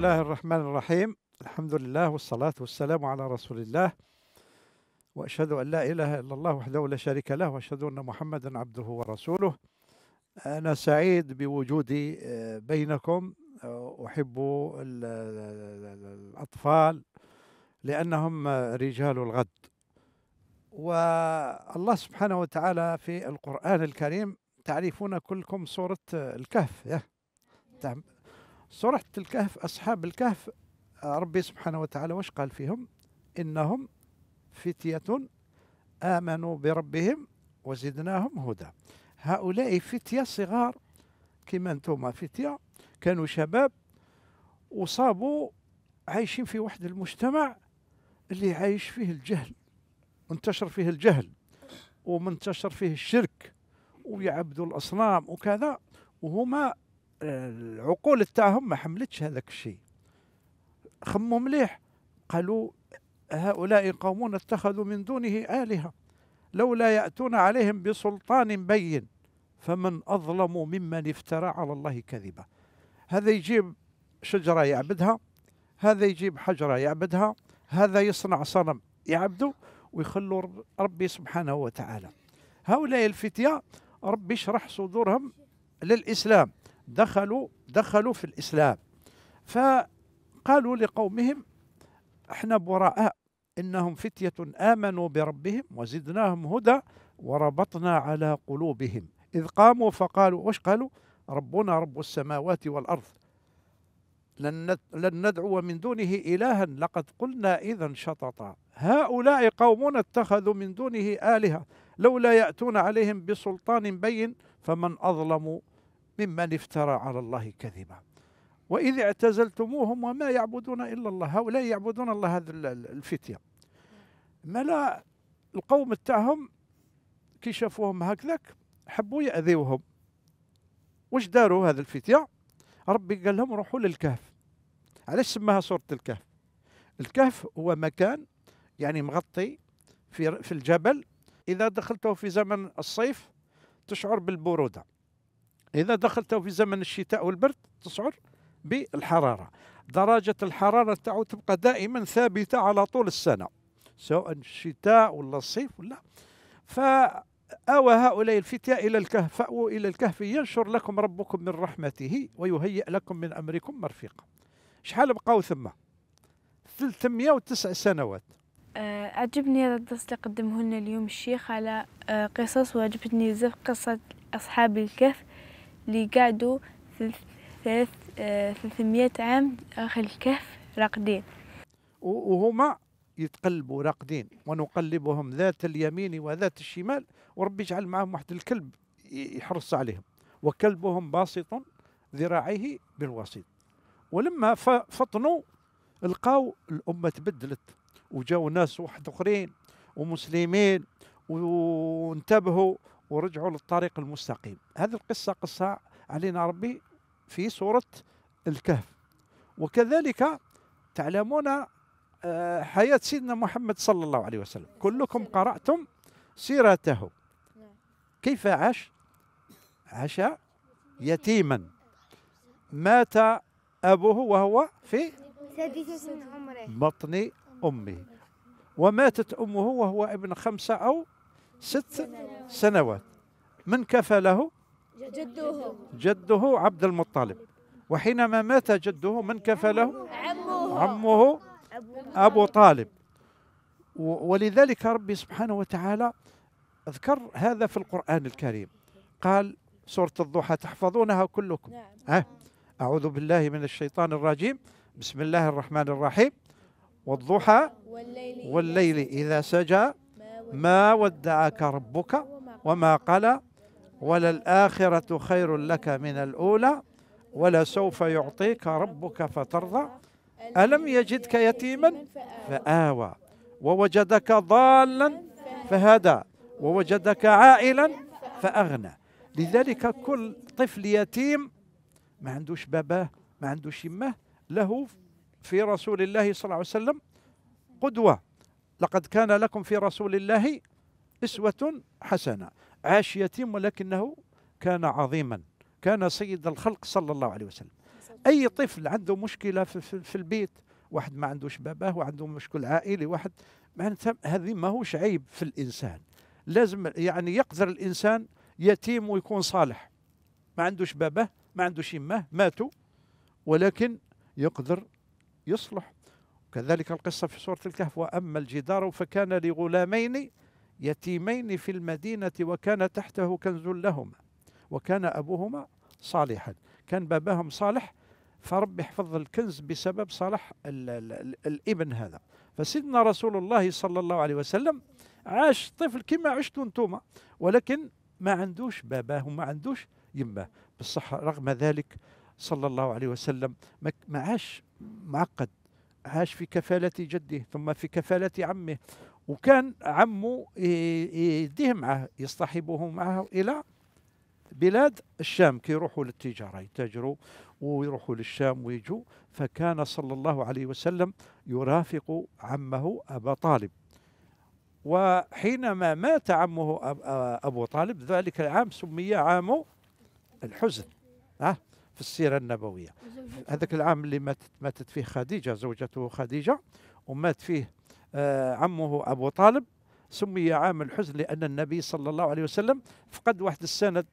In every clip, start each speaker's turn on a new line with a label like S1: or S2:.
S1: الله الرحمن الرحيم الحمد لله والصلاة والسلام على رسول الله وأشهد أن لا إله إلا الله وحده لا شريك له وأشهد أن محمدا عبده ورسوله أنا سعيد بوجودي آه، بينكم آه، أحب آه، الأطفال لأنهم رجال الغد والله سبحانه وتعالى في القرآن الكريم تعرفون كلكم سورة الكهف سورة الكهف أصحاب الكهف آه، ربي سبحانه وتعالى واش قال فيهم إنهم فتية آمنوا بربهم وزدناهم هدى هؤلاء فتية صغار كما انتم فتية كانوا شباب وصابوا عايشين في واحد المجتمع اللي عايش فيه الجهل منتشر فيه الجهل ومنتشر فيه الشرك ويعبدوا الأصنام وكذا وهما العقول تاعهم ما حملتش هذاك الشيء خموا مليح قالوا هؤلاء قومون اتخذوا من دونه آلهة لولا يأتون عليهم بسلطان بين فمن أظلم ممن افترى على الله كذبا هذا يجيب شجرة يعبدها هذا يجيب حجرة يعبدها هذا يصنع صنم يعبده ويخلوا ربي سبحانه وتعالى هؤلاء الفتية ربي يشرح صدورهم للإسلام دخلوا دخلوا في الإسلام فقالوا لقومهم احنا براء إنهم فتية آمنوا بربهم وزدناهم هدى وربطنا على قلوبهم إذ قاموا فقالوا وش قالوا ربنا رب السماوات والأرض لن ندعو من دونه إلها لقد قلنا إذا شططا هؤلاء قومنا اتخذوا من دونه آلهة لولا يأتون عليهم بسلطان بين فمن أظلم ممن افترى على الله كذبا وإذ اعتزلتموهم وما يعبدون إلا الله هؤلاء يعبدون الله هذه الفتية ملا القوم تاعهم كي شافوهم هكذاك حبوا يأذيوهم واش داروا هذا الفتية ربي قال لهم روحوا للكهف علاش سماها سورة الكهف الكهف هو مكان يعني مغطي في في الجبل إذا دخلته في زمن الصيف تشعر بالبرودة إذا دخلت في زمن الشتاء والبرد تشعر بالحرارة درجة الحرارة تاعو تبقى دائما ثابتة على طول السنة سواء الشتاء ولا الصيف ولا أوى هؤلاء الفتية إلى الكهف فأووا إلى الكهف ينشر لكم ربكم من رحمته ويهيئ لكم من أمركم مرفقا شحال بقاو ثما 309 سنوات آه، أعجبني هذا الدرس اللي قدمه لنا اليوم الشيخ على آه، قصص وعجبتني بزاف قصة أصحاب الكهف اللي قعدوا ثلاث آه، ثلاثمية عام داخل الكهف راقدين وهما يتقلبوا راقدين ونقلبهم ذات اليمين وذات الشمال وربي يجعل معهم واحد الكلب يحرص عليهم وكلبهم باسط ذراعيه بالوسيط ولما فطنوا لقاو الامه تبدلت وجاو ناس واحد اخرين ومسلمين وانتبهوا ورجعوا للطريق المستقيم هذه القصة قصة علينا ربي في سورة الكهف وكذلك تعلمون آه، حياة سيدنا محمد صلى الله عليه وسلم كلكم قرأتم سيرته كيف عاش عاش يتيما مات أبوه وهو في بطن أمه وماتت أمه وهو ابن خمسة أو ست سنوات من كفله جده جده عبد المطلب وحينما مات جده من كفله عمه عمه أبو طالب ولذلك ربي سبحانه وتعالى اذكر هذا في القرآن الكريم قال سورة الضحى تحفظونها كلكم نعم. ها أعوذ بالله من الشيطان الرجيم بسم الله الرحمن الرحيم والضحى والليل, والليل إذا سجى ما ودعك ربك وما قلى وللآخرة خير لك من الأولى ولسوف يعطيك ربك فترضى ألم يجدك يتيما فآوى ووجدك ضالا فهدى ووجدك عائلا فأغنى لذلك كل طفل يتيم ما عندوش باباه ما عندوش يمه له في رسول الله صلى الله عليه وسلم قدوه لقد كان لكم في رسول الله اسوة حسنة عاش يتيم ولكنه كان عظيما كان سيد الخلق صلى الله عليه وسلم أي طفل عنده مشكلة في البيت واحد ما عنده شبابه وعنده مشكل عائلي واحد معناتها هذه ماهوش عيب في الإنسان لازم يعني يقدر الإنسان يتيم ويكون صالح ما عندوش باباه ما عندوش يمه ماتوا ولكن يقدر يصلح كذلك القصة في سورة الكهف وأما الجدار فكان لغلامين يتيمين في المدينة وكان تحته كنز لهما وكان أبوهما صالحا كان باباهم صالح فرب يحفظ الكنز بسبب صالح الـ الـ الـ الابن هذا فسيدنا رسول الله صلى الله عليه وسلم عاش طفل كما عشتوا انتم ولكن ما عندوش باباه وما عندوش يمه بالصحة رغم ذلك صلى الله عليه وسلم ما عاش معقد عاش في كفالة جده ثم في كفالة عمه وكان عمه يديه معه يصطحبه معه إلى بلاد الشام كي يروحوا للتجارة يتاجروا ويروحوا للشام ويجوا فكان صلى الله عليه وسلم يرافق عمه أبا طالب وحينما مات عمه أبو طالب ذلك العام سمي عام الحزن أه في السيرة النبوية هذاك العام اللي ماتت, ماتت فيه خديجة زوجته خديجة ومات فيه آه عمه أبو طالب سمي عام الحزن لأن النبي صلى الله عليه وسلم فقد واحد السند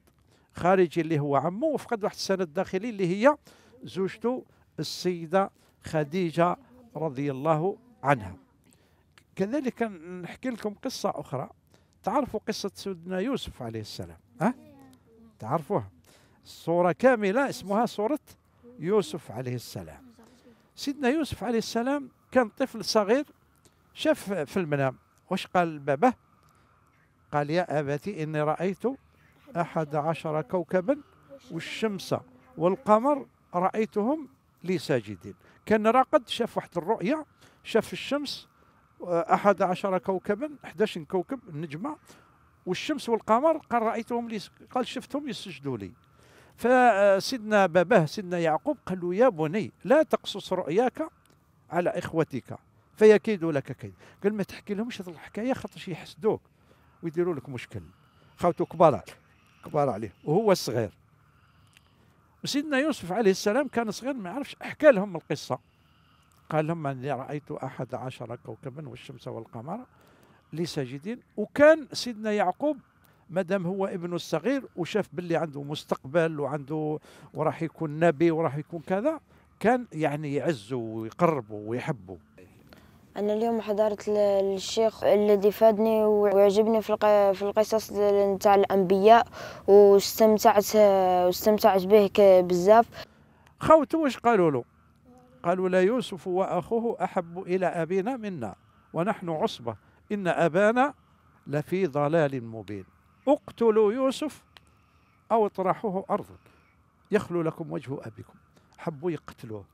S1: خارجي اللي هو عمه وفقد واحد السند داخلي اللي هي زوجته السيدة خديجة رضي الله عنها كذلك نحكي لكم قصة أخرى تعرفوا قصة سيدنا يوسف عليه السلام أه؟ تعرفوها صورة كاملة اسمها صورة يوسف عليه السلام سيدنا يوسف عليه السلام كان طفل صغير شاف في المنام واش قال بابا قال يا أبتي إني رأيت أحد عشر كوكبا والشمس والقمر رأيتهم لي ساجدين كان راقد شاف واحد الرؤية شاف الشمس أحد عشر كوكبا 11 كوكب النجمة والشمس والقمر قال رأيتهم لي قال شفتهم يسجدوا لي فسيدنا باباه سيدنا يعقوب قال له يا بني لا تقصص رؤياك على إخوتك فيكيدوا لك كيد قال ما تحكي لهمش هذه الحكاية خاطرش يحسدوك ويديروا لك مشكل خاوتو كبار عليه كبار عليه وهو صغير وسيدنا يوسف عليه السلام كان صغير ما يعرفش احكى لهم القصة قال لهم أني رأيت أحد عشر كوكبا والشمس والقمر لساجدين وكان سيدنا يعقوب مادام هو ابنه الصغير وشاف باللي عنده مستقبل وعنده وراح يكون نبي وراح يكون كذا كان يعني يعزه ويقربه ويحبه أنا اليوم حضرت للشيخ الذي فادني وعجبني في في القصص نتاع الأنبياء واستمتعت واستمتعت به بزاف خوته واش قالوا له؟ قالوا لا يوسف وأخوه أحب إلى أبينا منا ونحن عصبة إن أبانا لفي ضلال مبين اقتلوا يوسف أو اطرحوه أرضا يخلو لكم وجه أبيكم حبوا يقتلوه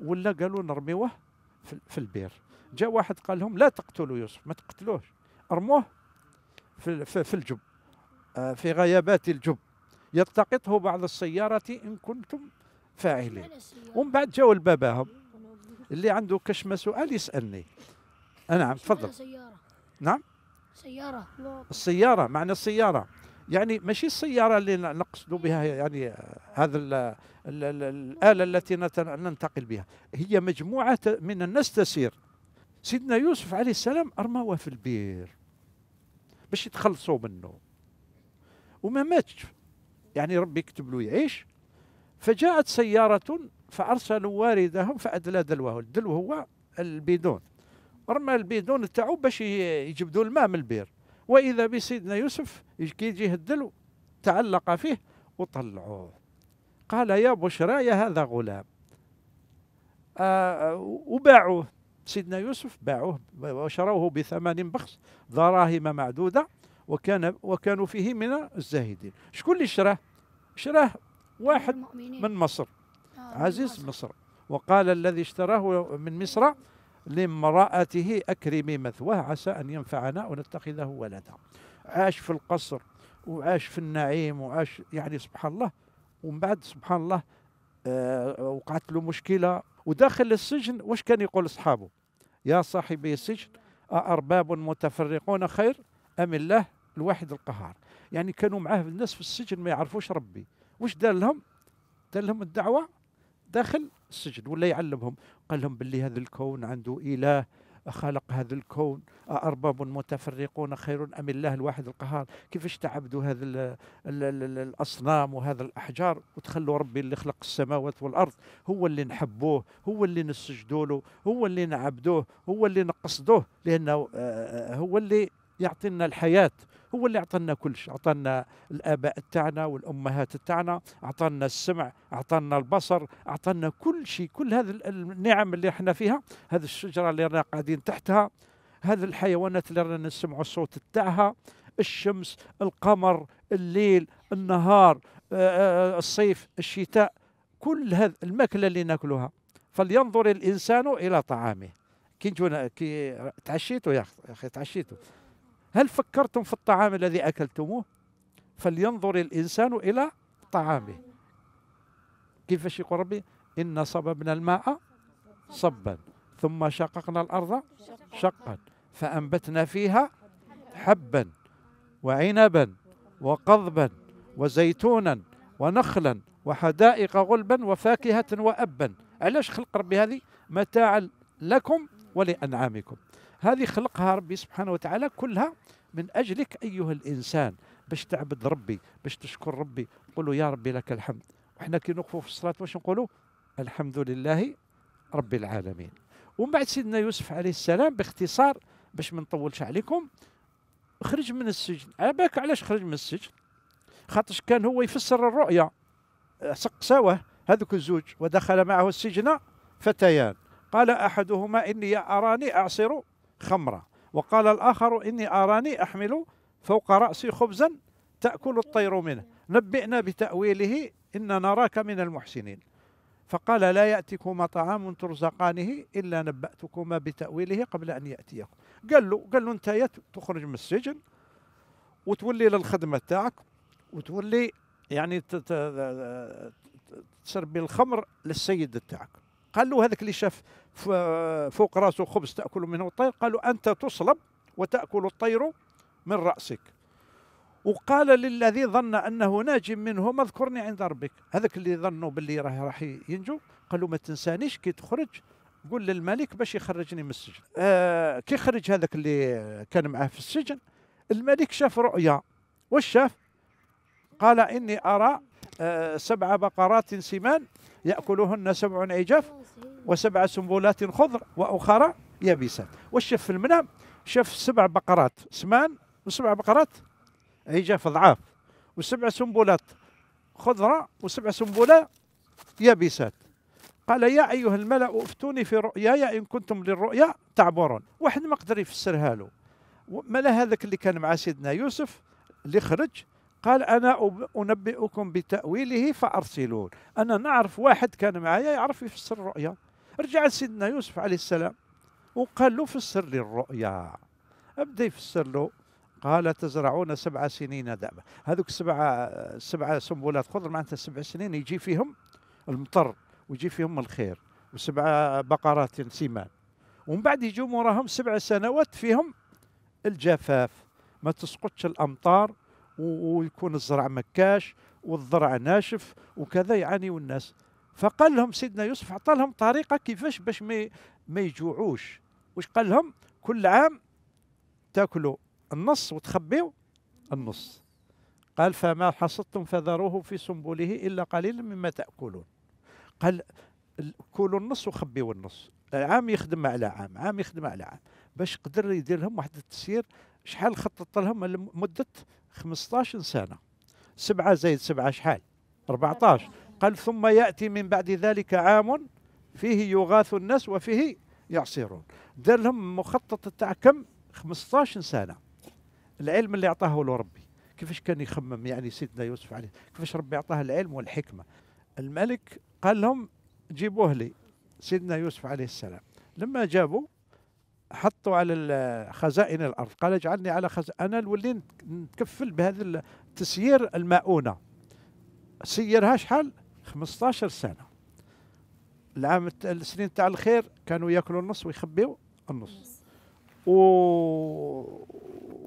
S1: ولا قالوا نرميوه في البير جاء واحد قال لهم لا تقتلوا يوسف ما تقتلوهش ارموه في, في الجب آه، في غيابات الجب يلتقطه بعض السيارة إن كنتم فاعلين ومن بعد جاوا لباباهم اللي عنده كشمة سؤال يسألني نعم تفضل نعم سيارة السيارة معنى السيارة يعني ماشي السيارة اللي نقصد بها يعني هذا الآلة التي ننتقل بها هي مجموعة من الناس تسير سيدنا يوسف عليه السلام أرموه في البير باش يتخلصوا منه وما ماتش يعني ربي كتب له يعيش فجاءت سيارة فأرسلوا واردهم فأدلى دلوه الدلو هو البيدون رمى البيدون تاعو باش يجبدوا الماء من البير واذا بسيدنا يوسف كي يجي الدلو تعلق فيه وطلعوه قال يا بشرى يا هذا غلام آه, آه، وباعوه سيدنا يوسف باعوه وشروه بثمن بخس دراهم معدودة وكان وكانوا فيه من الزاهدين شكون اللي شراه شراه واحد من مصر آه، عزيز مصر وقال الذي اشتراه من مصر لامرأته أكرمي مثواه عسى أن ينفعنا ونتخذه ولدا عاش في القصر وعاش في النعيم وعاش يعني سبحان الله ومن بعد سبحان الله آه وقعت له مشكلة وداخل السجن واش كان يقول أصحابه يا صاحبي السجن أأرباب متفرقون خير أم الله الواحد القهار يعني كانوا معاه الناس في السجن ما يعرفوش ربي واش دار لهم دار لهم الدعوة داخل السجن ولا يعلمهم قال لهم باللي هذا الكون عنده إله خلق هذا الكون أرباب متفرقون خير أم الله الواحد القهار كيفاش تعبدوا هذا الأصنام وهذا الأحجار وتخلوا ربي اللي خلق السماوات والأرض هو اللي نحبوه هو اللي نسجدوا له هو اللي نعبدوه هو اللي نقصدوه لأنه آه، آه، هو اللي يعطينا الحياه هو اللي اعطانا كل شيء اعطانا الاباء تاعنا والامهات تاعنا اعطانا السمع اعطانا البصر اعطانا كل شيء كل هذه النعم اللي احنا فيها هذه الشجره اللي رانا قاعدين تحتها هذه الحيوانات اللي رانا نسمعوا الصوت تاعها الشمس القمر الليل النهار آه، آه، آه، الصيف الشتاء كل هذه الماكله اللي ناكلها فلينظر الانسان الى طعامه كي تعشيتوا يا اخي تعشيتوا هل فكرتم في الطعام الذي أكلتموه فلينظر الإنسان إلى طعامه كيفاش يقول ربي إن صببنا الماء صبا ثم شققنا الأرض شقا فأنبتنا فيها حبا وعنبا وقضبا وزيتونا ونخلا وحدائق غلبا وفاكهة وأبا علاش خلق ربي هذه متاعا لكم ولأنعامكم هذه خلقها ربي سبحانه وتعالى كلها من أجلك أيها الإنسان باش تعبد ربي باش تشكر ربي قولوا يا ربي لك الحمد وحنا كي نوقفوا في الصلاة واش نقولوا الحمد لله رب العالمين ومن بعد سيدنا يوسف عليه السلام باختصار باش ما نطولش عليكم خرج من السجن على بالك علاش خرج من السجن خاطرش كان هو يفسر الرؤيا سقساوه هذوك الزوج ودخل معه السجن فتيان قال احدهما اني اراني اعصر خمرا وقال الآخر إني أراني أحمل فوق رأسي خبزا تأكل الطير منه نبئنا بتأويله إن نراك من المحسنين فقال لا يأتيكما طعام ترزقانه إلا نبأتكما بتأويله قبل أن يأتيكم قال له قال له أنت تخرج من السجن وتولي للخدمة تاعك وتولي يعني تسربي الخمر للسيد تاعك قال له هذاك اللي شاف فوق راسه خبز تاكل منه الطير قال له انت تصلب وتاكل الطير من راسك وقال للذي ظن انه ناج منه اذكرني عند ربك هذاك اللي ظنوا باللي راه راح ينجو قال له ما تنسانيش كي تخرج قول للملك باش يخرجني من السجن آه كي خرج هذاك اللي كان معاه في السجن الملك شاف رؤيا واش شاف قال اني ارى آه، سبع بقرات سمان يأكلهن سبع عجاف وسبع سنبلات خضر وأخرى يابسات والشف في المنام شاف سبع بقرات سمان وسبع بقرات عجاف ضعاف وسبع سنبلات خضرة وسبع سنبلة يابسات قال يا أيها الملأ أفتوني في رؤياي إن كنتم للرؤيا تعبرون واحد ما قدر يفسرها له ملا هذاك اللي كان مع سيدنا يوسف اللي خرج قال أنا أنبئكم بتأويله فأرسلون أنا نعرف واحد كان معايا يعرف يفسر الرؤيا رجع سيدنا يوسف عليه السلام وقال له فسر لي الرؤيا أبدأ يفسر له قال تزرعون سبع سنين دابة هذوك السبعة سبعة سنبلات خضر معناتها سبع سنين يجي فيهم المطر ويجي فيهم الخير وسبع بقرات سمان ومن بعد يجوا وراهم سبع سنوات فيهم الجفاف ما تسقطش الأمطار ويكون الزرع مكاش والزرع ناشف وكذا يعانيوا الناس فقال لهم سيدنا يوسف عطى لهم طريقه كيفاش باش ما ما يجوعوش واش قال لهم كل عام تاكلوا النص وتخبيوا النص قال فما حصدتم فذروه في سنبله الا قليلا مما تاكلون قال كلوا النص وخبيوا النص عام يخدم على عام عام يخدم على عام باش قدر يدير لهم واحد التسيير شحال خططت لهم لمده 15 سنه سبعه زائد سبعه شحال 14 قال ثم ياتي من بعد ذلك عام فيه يغاث الناس وفيه يعصرون دار لهم مخطط تاع كم 15 سنه العلم اللي اعطاه له ربي كيفاش كان يخمم يعني سيدنا يوسف عليه كيفاش ربي اعطاه العلم والحكمه الملك قال لهم جيبوه لي سيدنا يوسف عليه السلام لما جابوا حطوا على خزائن الارض قال اجعلني على خزائن انا نولي نتكفل بهذا تسيير المؤونه سيرها شحال 15 سنه العام السنين تاع الخير كانوا ياكلوا النص ويخبيوا النص و...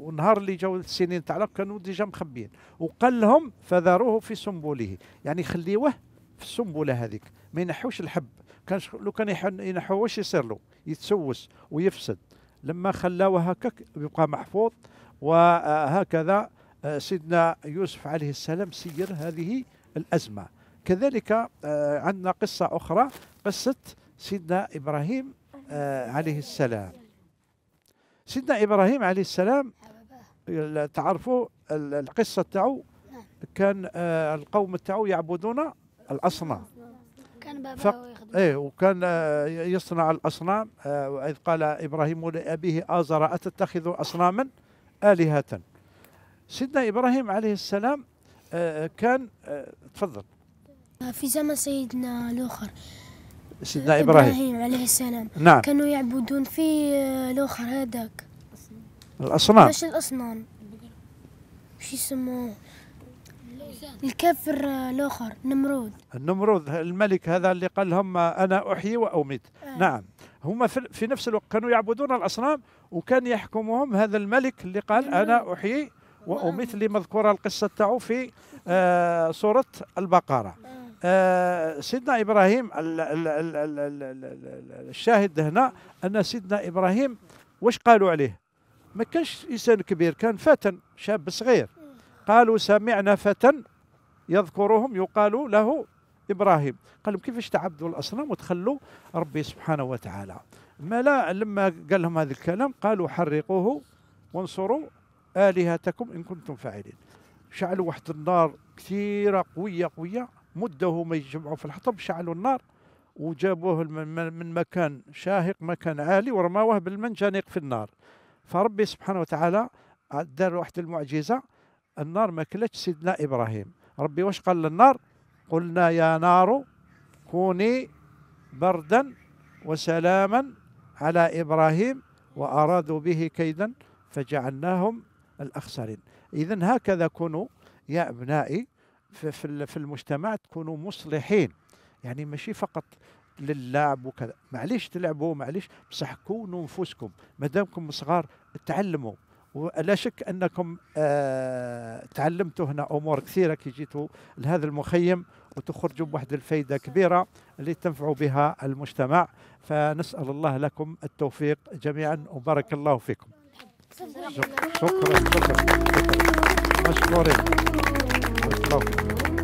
S1: ونهار اللي جاوا السنين تاع كانوا ديجا مخبيين وقال لهم فذروه في سنبله يعني خليوه في السنبله هذيك ما ينحوش الحب كان لو كان ينحوه واش يصير له يتسوس ويفسد لما خلاوه هكاك يبقى محفوظ وهكذا آه، سيدنا يوسف عليه السلام سير هذه الازمه كذلك آه، عندنا قصه اخرى قصه سيدنا ابراهيم آه، عليه السلام سيدنا ابراهيم عليه السلام تعرفوا القصه تاعو نعم. كان القوم تاعو يعبدون الاصنام كان بابا فق... ايه وكان آه، يصنع الاصنام واذ آه، قال ابراهيم لابيه ازر اتتخذ اصناما الهه سيدنا ابراهيم عليه السلام آه، كان تفضل في زمن سيدنا الاخر سيدنا إبراهيم. ابراهيم عليه السلام نعم كانوا يعبدون في الاخر هذاك الاصنام ايش الاصنام شو يسموه الكافر الاخر نمرود النمرود الملك هذا اللي قال لهم انا احيي واميت آه. نعم هم في نفس الوقت كانوا يعبدون الاصنام وكان يحكمهم هذا الملك اللي قال انا احيي واميت اللي آه. مذكوره القصه تاعو في آه سوره البقره آه, آه، سيدنا ابراهيم الـ الـ الـ الـ الـ الـ الشاهد هنا ان سيدنا ابراهيم واش قالوا عليه ما كانش انسان كبير كان فتى شاب صغير آه. قالوا سمعنا فتى يذكرهم يقال له ابراهيم قال لهم كيفاش تعبدوا الاصنام وتخلوا ربي سبحانه وتعالى ما لا لما قال لهم هذا الكلام قالوا حرقوه وانصروا الهتكم ان كنتم فاعلين شعلوا واحد النار كثيره قويه قويه مده ما يجمعوا في الحطب شعلوا النار وجابوه من مكان شاهق مكان عالي ورماوه بالمنجنيق في النار فربي سبحانه وتعالى دار واحد المعجزه النار ما كلتش سيدنا ابراهيم ربي واش قال للنار قلنا يا نار كوني بردا وسلاما على إبراهيم وأرادوا به كيدا فجعلناهم الأخسرين إذا هكذا كونوا يا أبنائي في, في المجتمع تكونوا مصلحين يعني ماشي فقط للعب وكذا معليش تلعبوا معليش بصح كونوا انفسكم مادامكم صغار تعلموا ولا شك انكم آه تعلمتوا هنا امور كثيره كي جيتوا لهذا المخيم وتخرجوا بواحد الفائده كبيره اللي تنفعوا بها المجتمع فنسال الله لكم التوفيق جميعا وبارك الله فيكم شكرا شكرا, شكرا. مشكورين